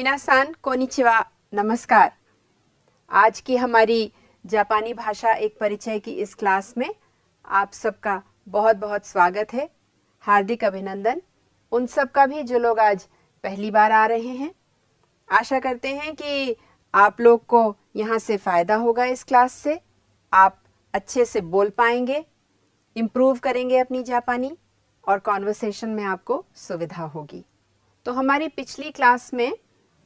मिनासान konnichiwa नमस्कार आज की हमारी जापानी भाषा एक परिचय की इस क्लास में आप सबका बहुत बहुत स्वागत है हार्दिक अभिनंदन उन सब का भी जो लोग आज पहली बार आ रहे हैं आशा करते हैं कि आप लोग को यहाँ से फ़ायदा होगा इस क्लास से आप अच्छे से बोल पाएंगे इम्प्रूव करेंगे अपनी जापानी और कॉन्वर्सेशन में आपको सुविधा होगी तो हमारी पिछली क्लास में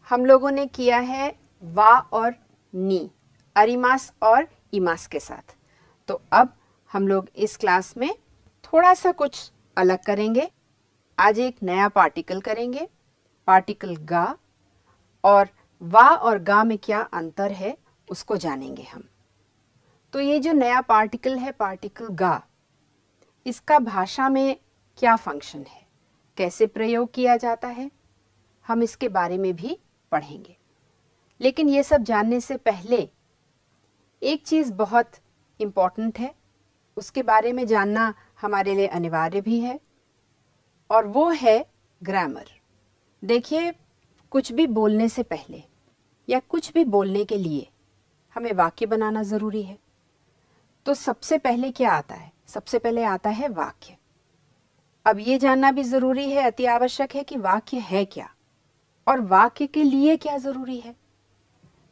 हम लोगों ने किया है वा और नी अरिमास और इमास के साथ तो अब हम लोग इस क्लास में थोड़ा सा कुछ अलग करेंगे आज एक नया पार्टिकल करेंगे पार्टिकल गा और वा और गा में क्या अंतर है उसको जानेंगे हम तो ये जो नया पार्टिकल है पार्टिकल गा इसका भाषा में क्या फंक्शन है कैसे प्रयोग किया जाता है हम इसके बारे में भी पढ़ेंगे लेकिन ये सब जानने से पहले एक चीज़ बहुत इम्पॉर्टेंट है उसके बारे में जानना हमारे लिए अनिवार्य भी है और वो है ग्रामर देखिए कुछ भी बोलने से पहले या कुछ भी बोलने के लिए हमें वाक्य बनाना ज़रूरी है तो सबसे पहले क्या आता है सबसे पहले आता है वाक्य अब ये जानना भी ज़रूरी है अति आवश्यक है कि वाक्य है क्या और वाक्य के लिए क्या जरूरी है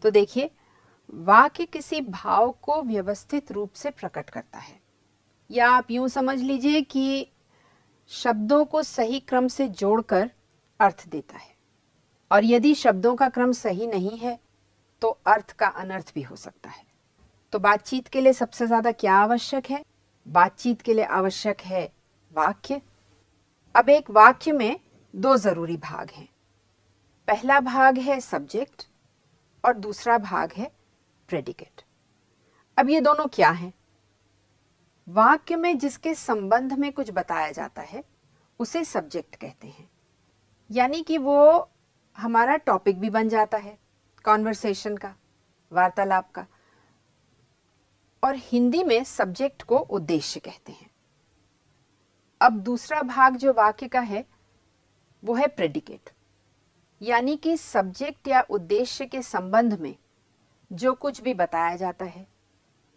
तो देखिए वाक्य किसी भाव को व्यवस्थित रूप से प्रकट करता है या आप यूं समझ लीजिए कि शब्दों को सही क्रम से जोड़कर अर्थ देता है और यदि शब्दों का क्रम सही नहीं है तो अर्थ का अनर्थ भी हो सकता है तो बातचीत के लिए सबसे ज्यादा क्या आवश्यक है बातचीत के लिए आवश्यक है वाक्य अब एक वाक्य में दो जरूरी भाग हैं पहला भाग है सब्जेक्ट और दूसरा भाग है प्रेडिकेट अब ये दोनों क्या हैं वाक्य में जिसके संबंध में कुछ बताया जाता है उसे सब्जेक्ट कहते हैं यानी कि वो हमारा टॉपिक भी बन जाता है कॉन्वर्सेशन का वार्तालाप का और हिंदी में सब्जेक्ट को उद्देश्य कहते हैं अब दूसरा भाग जो वाक्य का है वो है प्रेडिकेट यानी कि सब्जेक्ट या उद्देश्य के संबंध में जो कुछ भी बताया जाता है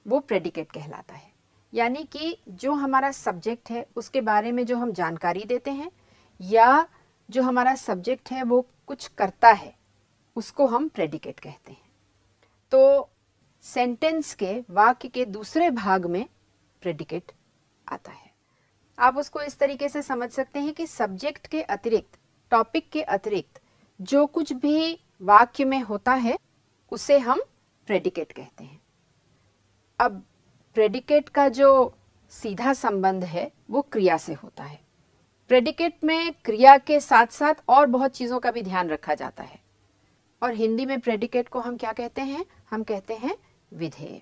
वो प्रेडिकेट कहलाता है यानी कि जो हमारा सब्जेक्ट है उसके बारे में जो हम जानकारी देते हैं या जो हमारा सब्जेक्ट है वो कुछ करता है उसको हम प्रेडिकेट कहते हैं तो सेंटेंस के वाक्य के दूसरे भाग में प्रेडिकेट आता है आप उसको इस तरीके से समझ सकते हैं कि सब्जेक्ट के अतिरिक्त टॉपिक के अतिरिक्त जो कुछ भी वाक्य में होता है उसे हम प्रेडिकेट कहते हैं अब प्रेडिकेट का जो सीधा संबंध है वो क्रिया से होता है प्रेडिकेट में क्रिया के साथ साथ और बहुत चीज़ों का भी ध्यान रखा जाता है और हिंदी में प्रेडिकेट को हम क्या कहते हैं हम कहते हैं विधेय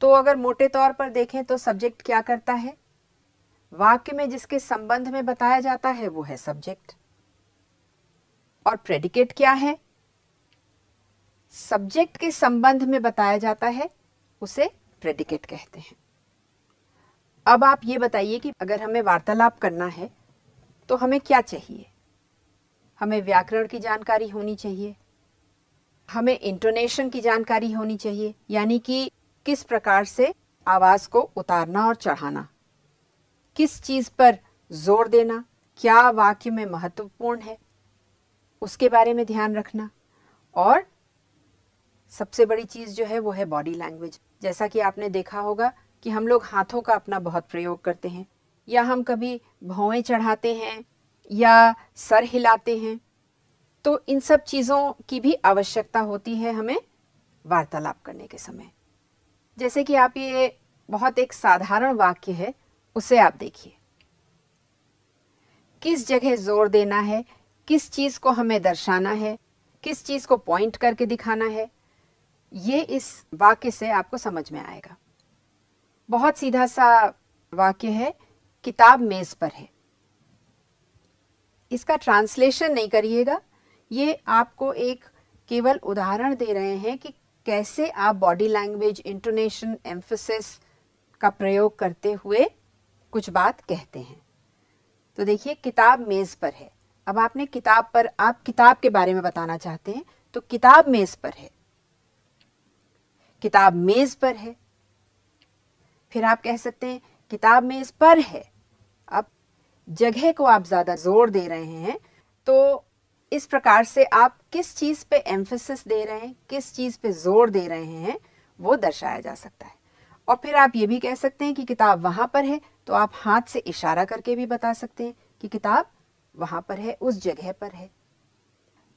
तो अगर मोटे तौर पर देखें तो सब्जेक्ट क्या करता है वाक्य में जिसके संबंध में बताया जाता है वो है सब्जेक्ट और प्रेडिकेट क्या है सब्जेक्ट के संबंध में बताया जाता है उसे प्रेडिकेट कहते हैं अब आप ये बताइए कि अगर हमें वार्तालाप करना है तो हमें क्या चाहिए हमें व्याकरण की जानकारी होनी चाहिए हमें इंटोनेशन की जानकारी होनी चाहिए यानी कि किस प्रकार से आवाज को उतारना और चढ़ाना किस चीज पर जोर देना क्या वाक्य में महत्वपूर्ण है उसके बारे में ध्यान रखना और सबसे बड़ी चीज़ जो है वो है बॉडी लैंग्वेज जैसा कि आपने देखा होगा कि हम लोग हाथों का अपना बहुत प्रयोग करते हैं या हम कभी भौवें चढ़ाते हैं या सर हिलाते हैं तो इन सब चीज़ों की भी आवश्यकता होती है हमें वार्तालाप करने के समय जैसे कि आप ये बहुत एक साधारण वाक्य है उसे आप देखिए किस जगह जोर देना है किस चीज़ को हमें दर्शाना है किस चीज़ को पॉइंट करके दिखाना है ये इस वाक्य से आपको समझ में आएगा बहुत सीधा सा वाक्य है किताब मेज़ पर है इसका ट्रांसलेशन नहीं करिएगा ये आपको एक केवल उदाहरण दे रहे हैं कि कैसे आप बॉडी लैंग्वेज इंटोनेशन एम्फोसिस का प्रयोग करते हुए कुछ बात कहते हैं तो देखिए किताब मेज़ पर है अब आपने किताब पर आप किताब के बारे में बताना चाहते हैं तो किताब मेज पर है किताब मेज पर है फिर आप कह सकते हैं किताब मेज पर है अब जगह को आप ज्यादा जोर दे रहे हैं तो इस प्रकार से आप किस चीज पे एम्फेसिस दे रहे हैं किस चीज पे जोर दे रहे हैं वो दर्शाया जा सकता है और फिर आप ये भी कह सकते हैं कि किताब वहां पर है तो आप हाथ से इशारा करके भी बता सकते हैं कि किताब वहां पर है उस जगह पर है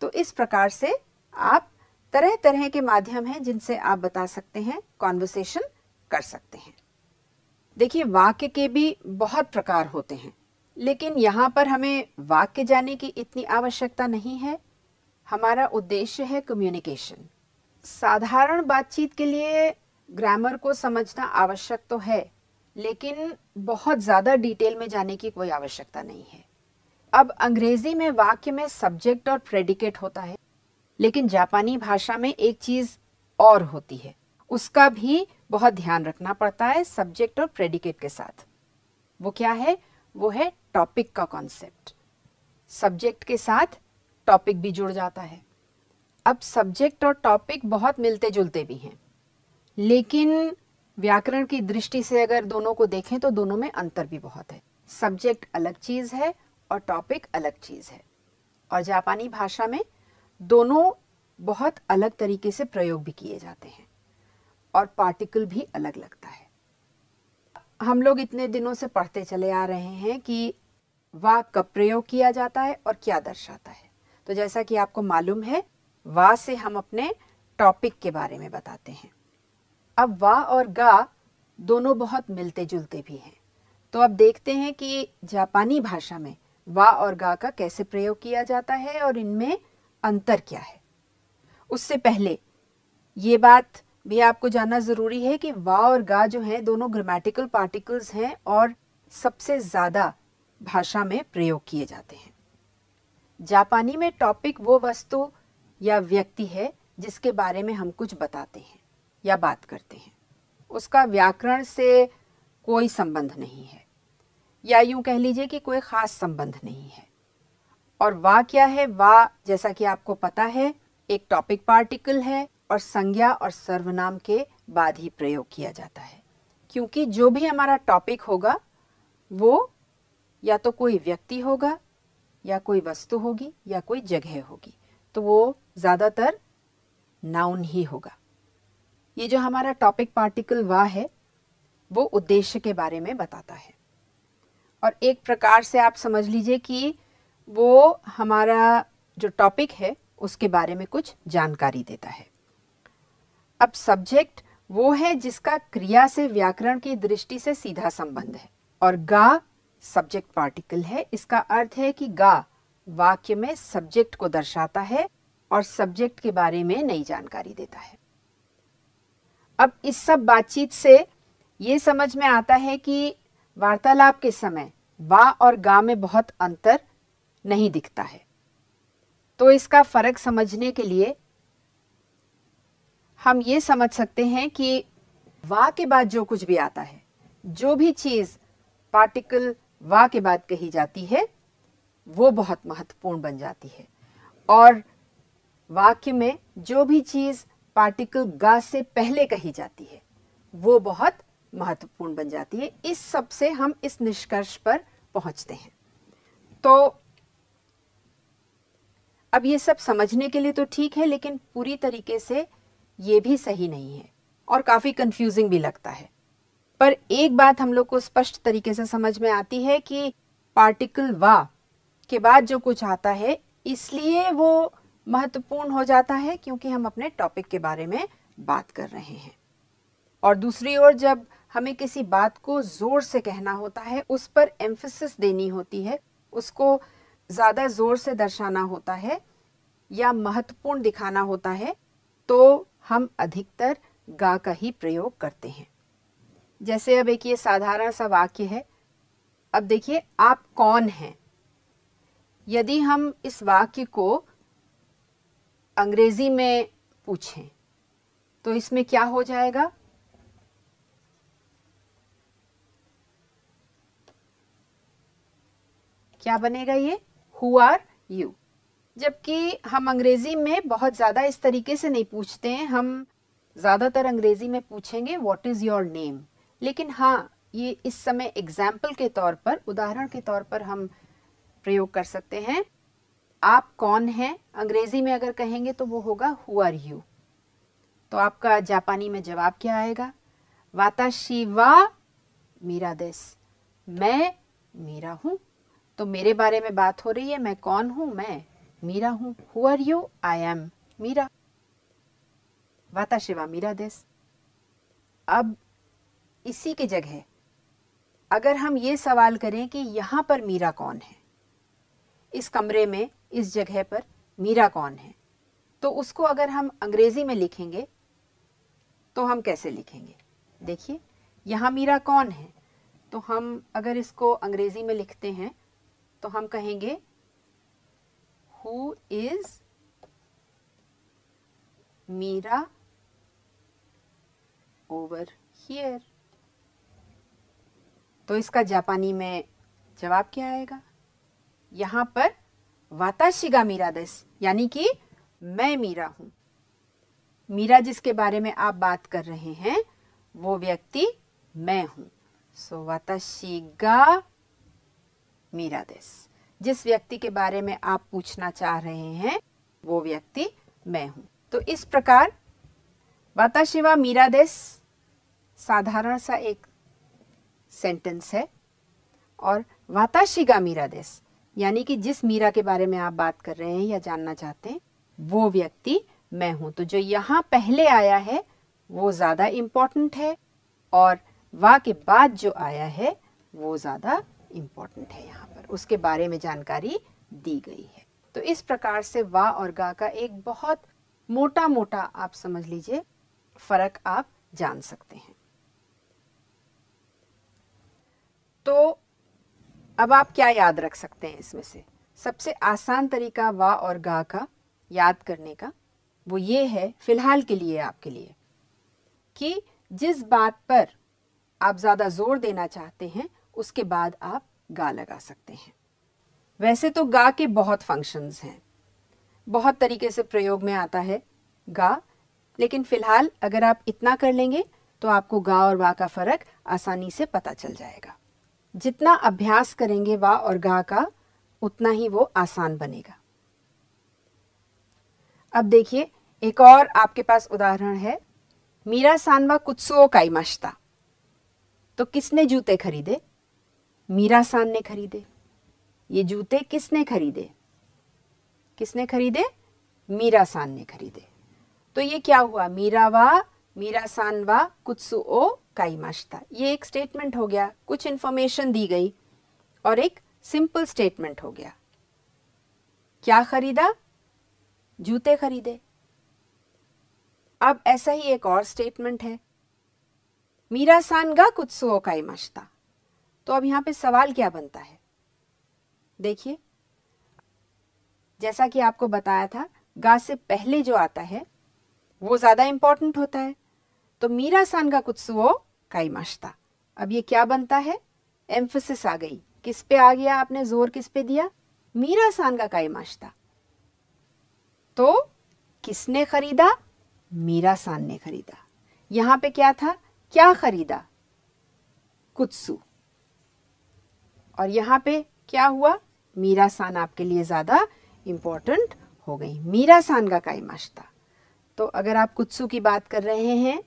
तो इस प्रकार से आप तरह तरह के माध्यम हैं जिनसे आप बता सकते हैं कॉन्वर्सेशन कर सकते हैं देखिए वाक्य के भी बहुत प्रकार होते हैं लेकिन यहाँ पर हमें वाक्य जाने की इतनी आवश्यकता नहीं है हमारा उद्देश्य है कम्युनिकेशन साधारण बातचीत के लिए ग्रामर को समझना आवश्यक तो है लेकिन बहुत ज़्यादा डिटेल में जाने की कोई आवश्यकता नहीं है अब अंग्रेजी में वाक्य में सब्जेक्ट और प्रेडिकेट होता है लेकिन जापानी भाषा में एक चीज और होती है उसका भी बहुत ध्यान रखना पड़ता है सब्जेक्ट और प्रेडिकेट के साथ वो क्या है वो है टॉपिक का कॉन्सेप्ट सब्जेक्ट के साथ टॉपिक भी जुड़ जाता है अब सब्जेक्ट और टॉपिक बहुत मिलते जुलते भी हैं लेकिन व्याकरण की दृष्टि से अगर दोनों को देखें तो दोनों में अंतर भी बहुत है सब्जेक्ट अलग चीज है और टॉपिक अलग चीज़ है और जापानी भाषा में दोनों बहुत अलग तरीके से प्रयोग भी किए जाते हैं और पार्टिकल भी अलग लगता है हम लोग इतने दिनों से पढ़ते चले आ रहे हैं कि वाह कब प्रयोग किया जाता है और क्या दर्शाता है तो जैसा कि आपको मालूम है वा से हम अपने टॉपिक के बारे में बताते हैं अब वा और गा दोनों बहुत मिलते जुलते भी हैं तो अब देखते हैं कि जापानी भाषा में वा और गा का कैसे प्रयोग किया जाता है और इनमें अंतर क्या है उससे पहले ये बात भी आपको जानना ज़रूरी है कि वा और गा जो है दोनों ग्रामेटिकल पार्टिकल्स हैं और सबसे ज़्यादा भाषा में प्रयोग किए जाते हैं जापानी में टॉपिक वो वस्तु या व्यक्ति है जिसके बारे में हम कुछ बताते हैं या बात करते हैं उसका व्याकरण से कोई संबंध नहीं है या यूं कह लीजिए कि कोई ख़ास संबंध नहीं है और वा क्या है वा जैसा कि आपको पता है एक टॉपिक पार्टिकल है और संज्ञा और सर्वनाम के बाद ही प्रयोग किया जाता है क्योंकि जो भी हमारा टॉपिक होगा वो या तो कोई व्यक्ति होगा या कोई वस्तु होगी या कोई जगह होगी तो वो ज़्यादातर नाउन ही होगा ये जो हमारा टॉपिक पार्टिकल वा है वो उद्देश्य के बारे में बताता है और एक प्रकार से आप समझ लीजिए कि वो हमारा जो टॉपिक है उसके बारे में कुछ जानकारी देता है अब सब्जेक्ट वो है जिसका क्रिया से व्याकरण की दृष्टि से सीधा संबंध है और गा सब्जेक्ट पार्टिकल है इसका अर्थ है कि गा वाक्य में सब्जेक्ट को दर्शाता है और सब्जेक्ट के बारे में नई जानकारी देता है अब इस सब बातचीत से ये समझ में आता है कि वार्तालाप के समय वा और गा में बहुत अंतर नहीं दिखता है तो इसका फर्क समझने के लिए हम ये समझ सकते हैं कि वा के बाद जो कुछ भी आता है जो भी चीज पार्टिकल वा के बाद कही जाती है वो बहुत महत्वपूर्ण बन जाती है और वाक्य में जो भी चीज पार्टिकल गा से पहले कही जाती है वो बहुत महत्वपूर्ण बन जाती है इस सब से हम इस निष्कर्ष पर पहुंचते हैं तो अब ये सब समझने के लिए तो ठीक है लेकिन पूरी तरीके से ये भी सही नहीं है और काफ़ी कंफ्यूजिंग भी लगता है पर एक बात हम लोग को स्पष्ट तरीके से समझ में आती है कि पार्टिकल वा के बाद जो कुछ आता है इसलिए वो महत्वपूर्ण हो जाता है क्योंकि हम अपने टॉपिक के बारे में बात कर रहे हैं और दूसरी ओर जब हमें किसी बात को जोर से कहना होता है उस पर एम्फिसिस देनी होती है उसको ज़्यादा जोर से दर्शाना होता है या महत्वपूर्ण दिखाना होता है तो हम अधिकतर गा का ही प्रयोग करते हैं जैसे अब एक ये साधारण सा वाक्य है अब देखिए आप कौन हैं यदि हम इस वाक्य को अंग्रेजी में पूछें तो इसमें क्या हो जाएगा क्या बनेगा ये हु आर यू जबकि हम अंग्रेजी में बहुत ज़्यादा इस तरीके से नहीं पूछते हैं हम ज़्यादातर अंग्रेजी में पूछेंगे वॉट इज़ योर नेम लेकिन हाँ ये इस समय एग्जाम्पल के तौर पर उदाहरण के तौर पर हम प्रयोग कर सकते हैं आप कौन हैं अंग्रेजी में अगर कहेंगे तो वो होगा हु आर यू तो आपका जापानी में जवाब क्या आएगा वाताशिवा मीरा दिस मैं मीरा हूं तो मेरे बारे में बात हो रही है मैं कौन हूं मैं मीरा हूं who are you I am Meera वाता शिवा मीरा दिस अब इसी की जगह अगर हम ये सवाल करें कि यहां पर मीरा कौन है इस कमरे में इस जगह पर मीरा कौन है तो उसको अगर हम अंग्रेज़ी में लिखेंगे तो हम कैसे लिखेंगे देखिए यहां मीरा कौन है तो हम अगर इसको अंग्रेज़ी में लिखते हैं तो हम कहेंगे who is Meera over here तो इसका जापानी में जवाब क्या आएगा यहां पर वाताशिगा मीरा दस यानी कि मैं मीरा हूं मीरा जिसके बारे में आप बात कर रहे हैं वो व्यक्ति मैं हूं सो वाताशिगा मीरा दिस जिस व्यक्ति के बारे में आप पूछना चाह रहे हैं वो व्यक्ति मैं हूं तो इस प्रकार वाताशिवा मीरा देश साधारण सा एक सेंटेंस है और वाताशिगा मीरा देश यानी कि जिस मीरा के बारे में आप बात कर रहे हैं या जानना चाहते हैं वो व्यक्ति मैं हूं तो जो यहाँ पहले आया है वो ज़्यादा इम्पोर्टेंट है और वा के बाद जो आया है वो ज़्यादा इम्पॉर्टेंट है यहाँ पर उसके बारे में जानकारी दी गई है तो इस प्रकार से वा और गा का एक बहुत मोटा मोटा आप समझ लीजिए फर्क आप जान सकते हैं तो अब आप क्या याद रख सकते हैं इसमें से सबसे आसान तरीका वा और गा का याद करने का वो ये है फिलहाल के लिए आपके लिए कि जिस बात पर आप ज़्यादा जोर देना चाहते हैं उसके बाद आप गा लगा सकते हैं वैसे तो गा के बहुत फंक्शंस हैं बहुत तरीके से प्रयोग में आता है गा लेकिन फिलहाल अगर आप इतना कर लेंगे तो आपको गा और वा का फर्क आसानी से पता चल जाएगा जितना अभ्यास करेंगे वा और गा का उतना ही वो आसान बनेगा अब देखिए एक और आपके पास उदाहरण है मीरा सानवा कुत्सुओ काई मशता तो किसने जूते खरीदे मीरासान ने खरीदे ये जूते किसने खरीदे किसने खरीदे मीरासान ने खरीदे तो ये क्या हुआ मीरा वा सान वा कुत्सु ओ काईमाश्ता ये एक स्टेटमेंट हो गया कुछ इंफॉर्मेशन दी गई और एक सिंपल स्टेटमेंट हो गया क्या खरीदा जूते खरीदे अब ऐसा ही एक और स्टेटमेंट है सान गा कुत्सुओ काईमाश्ता तो अब यहाँ पे सवाल क्या बनता है देखिए जैसा कि आपको बताया था गा से पहले जो आता है वो ज़्यादा इंपॉर्टेंट होता है तो मीरा सान का कुछ वो काईमाश्ता अब ये क्या बनता है एम्फोसिस आ गई किस पे आ गया आपने जोर किस पे दिया मीरा सान का काइमाश्ता तो किसने खरीदा मीरा सान ने खरीदा यहां पे क्या था क्या खरीदा कुत्सू और यहाँ पे क्या हुआ मीरा सान आपके लिए ज़्यादा इम्पोर्टेंट हो गई मीरा सान का कायमाश्ता तो अगर आप कुत्सु की बात कर रहे हैं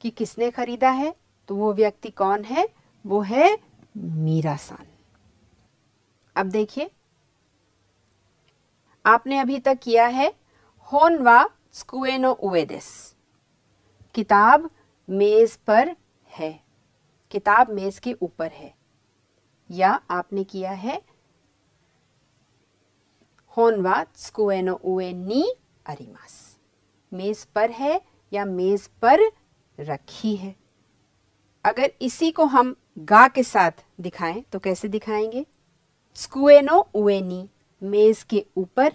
कि किसने खरीदा है तो वो व्यक्ति कौन है वो है मीरा सान अब देखिए आपने अभी तक किया है होनवा स्कुएनो उवेदेस किताब मेज पर है किताब मेज के ऊपर है या आपने किया है होनवा स्कुएनो उए नी अरिमास मेज पर है या मेज पर रखी है अगर इसी को हम गा के साथ दिखाएं तो कैसे दिखाएंगे स्कुएनो नी मेज के ऊपर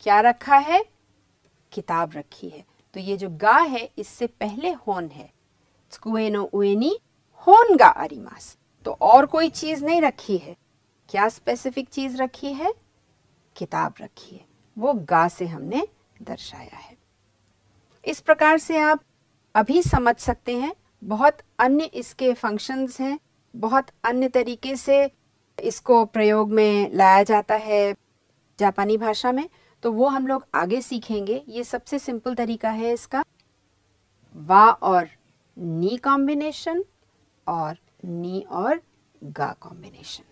क्या रखा है किताब रखी है तो ये जो गा है इससे पहले होन है स्कूनो नी होन गा अरिमास तो और कोई चीज़ नहीं रखी है क्या स्पेसिफिक चीज़ रखी है किताब रखी है वो गा से हमने दर्शाया है इस प्रकार से आप अभी समझ सकते हैं बहुत अन्य इसके फंक्शंस हैं बहुत अन्य तरीके से इसको प्रयोग में लाया जाता है जापानी भाषा में तो वो हम लोग आगे सीखेंगे ये सबसे सिंपल तरीका है इसका वा और नी कॉम्बिनेशन और नी और गा कॉम्बिनेशन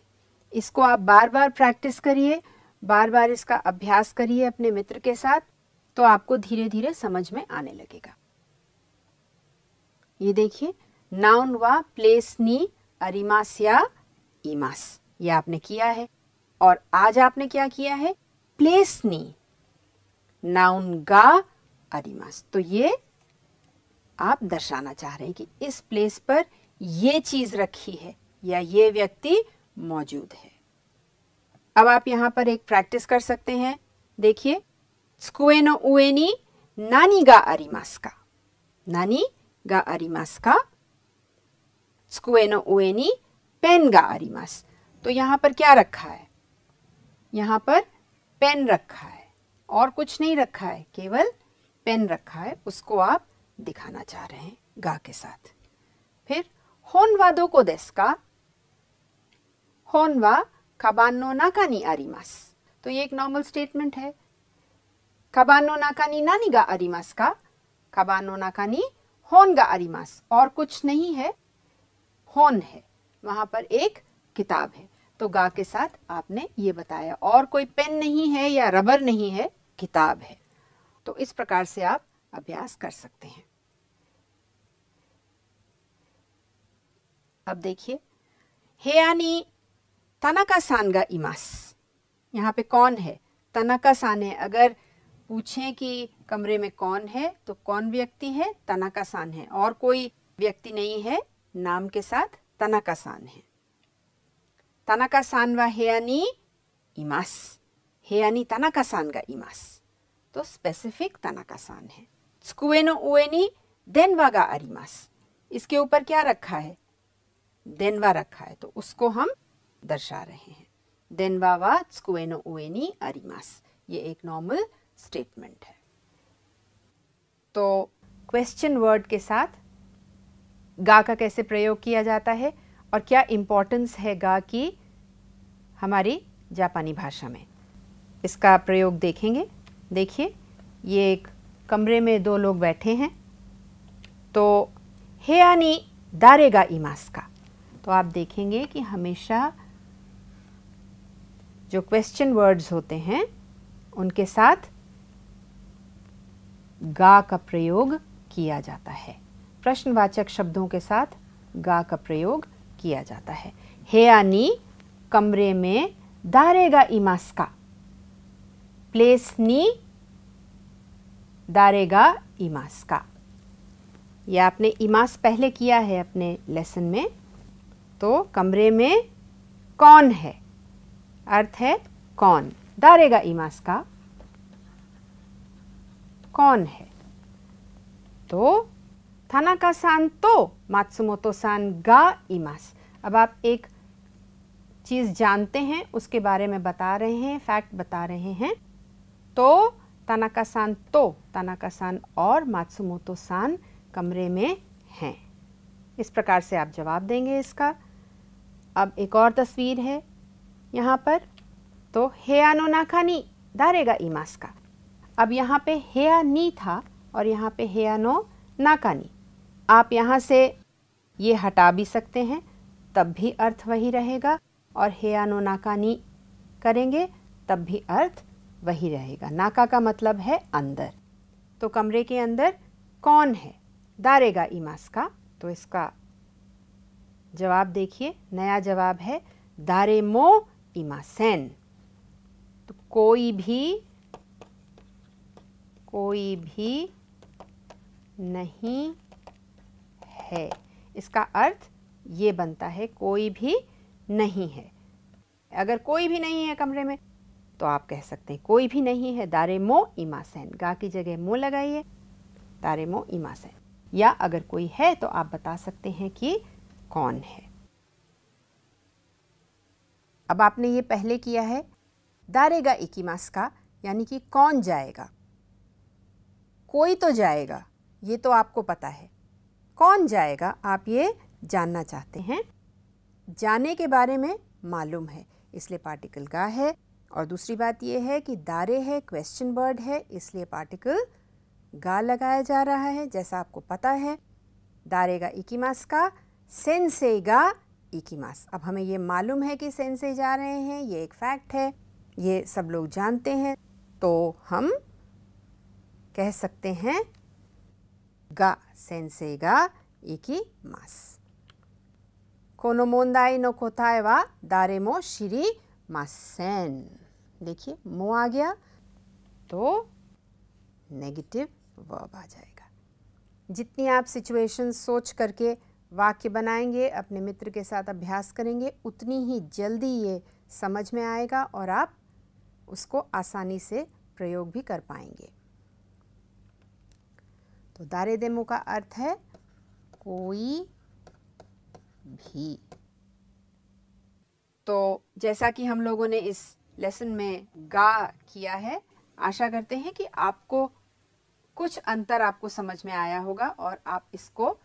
इसको आप बार बार प्रैक्टिस करिए बार बार इसका अभ्यास करिए अपने मित्र के साथ तो आपको धीरे धीरे समझ में आने लगेगा ये देखिए नाउन वा प्लेस नी अरिमास या इमास ये आपने किया है और आज आपने क्या किया है प्लेस नी नाउन गा अरिमास तो ये आप दर्शाना चाह रहे हैं कि इस प्लेस पर ये चीज रखी है या ये व्यक्ति मौजूद है अब आप यहां पर एक प्रैक्टिस कर सकते हैं देखिए स्कुए नो उएनी नानी गा अरिमास का नानी गा अरिमास का स्कुए नो उएनी पेन गा अरिमास तो यहां पर क्या रखा है यहां पर पेन रखा है और कुछ नहीं रखा है केवल पेन रखा है उसको आप दिखाना चाह रहे हैं गा के साथ फिर 本はどこですか本はカバンの中にあります。तो ये एक नॉर्मल स्टेटमेंट है नानी गा गा अरिमास अरिमास का होन और कुछ नहीं है होन है वहां पर एक किताब है तो गा के साथ आपने ये बताया और कोई पेन नहीं है या रबर नहीं है किताब है तो इस प्रकार से आप अभ्यास कर सकते हैं अब देखिए हे हेयानी तनाका सानगा इमास यहाँ पे कौन है तनाका सान है अगर पूछें कि कमरे में कौन है तो कौन व्यक्ति है तनाका सान है और कोई व्यक्ति नहीं है नाम के साथ तनाका सान है तनाका सान व यानी इमास हे हेयानी तनाका सान का इमास तो स्पेसिफिक तनाका सान है स्कुए नो उए नी देन वागा अरिमास इसके ऊपर क्या रखा है देनवा रखा है तो उसको हम दर्शा रहे हैं देनवा वा स्कुएनो उएनी अरिमास ये एक नॉर्मल स्टेटमेंट है तो क्वेश्चन वर्ड के साथ गा का कैसे प्रयोग किया जाता है और क्या इम्पोर्टेंस है गा की हमारी जापानी भाषा में इसका प्रयोग देखेंगे देखिए ये एक कमरे में दो लोग बैठे हैं तो हे यानी दारेगा इमास का तो आप देखेंगे कि हमेशा जो क्वेश्चन वर्ड्स होते हैं उनके साथ गा का प्रयोग किया जाता है प्रश्नवाचक शब्दों के साथ गा का प्रयोग किया जाता है हे आनी कमरे में दारेगा इमास्का प्लेस नी दारेगा इमास्का यह आपने इमास पहले किया है अपने लेसन में तो कमरे में कौन है अर्थ है कौन दारेगा इमास का कौन है तो थाना का सान तो मातसुमोतो सान गा इमास अब आप एक चीज़ जानते हैं उसके बारे में बता रहे हैं फैक्ट बता रहे हैं तो तानाका सान तो तानाका सान और मातसुमोतो सान कमरे में हैं इस प्रकार से आप जवाब देंगे इसका अब एक और तस्वीर है यहाँ पर तो हे आनो नाखा दारेगा इमास का अब यहाँ पे आ नी था और यहाँ पे हेया नो नाकानी आप यहाँ से ये हटा भी सकते हैं तब भी अर्थ वही रहेगा और हे नो नाकानी करेंगे तब भी अर्थ वही रहेगा नाका का मतलब है अंदर तो कमरे के अंदर कौन है दारेगा इमास का तो इसका जवाब देखिए नया जवाब है दारे मो इमासेन तो कोई भी कोई भी नहीं है इसका अर्थ ये बनता है कोई भी नहीं है अगर कोई भी नहीं है कमरे में तो आप कह सकते हैं कोई भी नहीं है दारे मो इमासैन गा की जगह मो लगाइए दारे मो इमासैन या अगर कोई है तो आप बता सकते हैं कि कौन है अब आपने ये पहले किया है दारेगा इकीमास का यानी कि कौन जाएगा कोई तो जाएगा ये तो आपको पता है कौन जाएगा आप ये जानना चाहते हैं जाने के बारे में मालूम है इसलिए पार्टिकल का है और दूसरी बात यह है कि दारे है क्वेश्चन वर्ड है इसलिए पार्टिकल गा लगाया जा रहा है जैसा आपको पता है दारेगा इकीमास का गा इकिमास अब हमें ये मालूम है कि सेंसे जा रहे हैं ये एक फैक्ट है ये सब लोग जानते हैं तो हम कह सकते हैं गा सेंसेगा इकिमास कोनो मोन्दाई नो कोताए वा दारे मो शिरी मासेन देखिए मो आ गया तो नेगेटिव वर्ब आ जाएगा जितनी आप सिचुएशन सोच करके वाक्य बनाएंगे अपने मित्र के साथ अभ्यास करेंगे उतनी ही जल्दी ये समझ में आएगा और आप उसको आसानी से प्रयोग भी कर पाएंगे तो दारे देमो का अर्थ है कोई भी तो जैसा कि हम लोगों ने इस लेसन में गा किया है आशा करते हैं कि आपको कुछ अंतर आपको समझ में आया होगा और आप इसको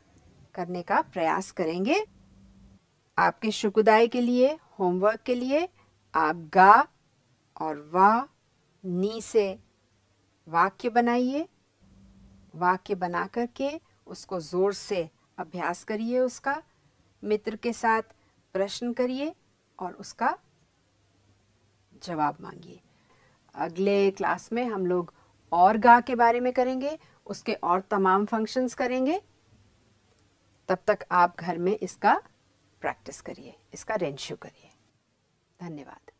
करने का प्रयास करेंगे आपके शुकुदाय के लिए होमवर्क के लिए आप गा और वाह नी से वाक्य बनाइए वाक्य बना करके उसको ज़ोर से अभ्यास करिए उसका मित्र के साथ प्रश्न करिए और उसका जवाब मांगिए अगले क्लास में हम लोग और गा के बारे में करेंगे उसके और तमाम फंक्शंस करेंगे तब तक आप घर में इसका प्रैक्टिस करिए इसका रेंशो करिए धन्यवाद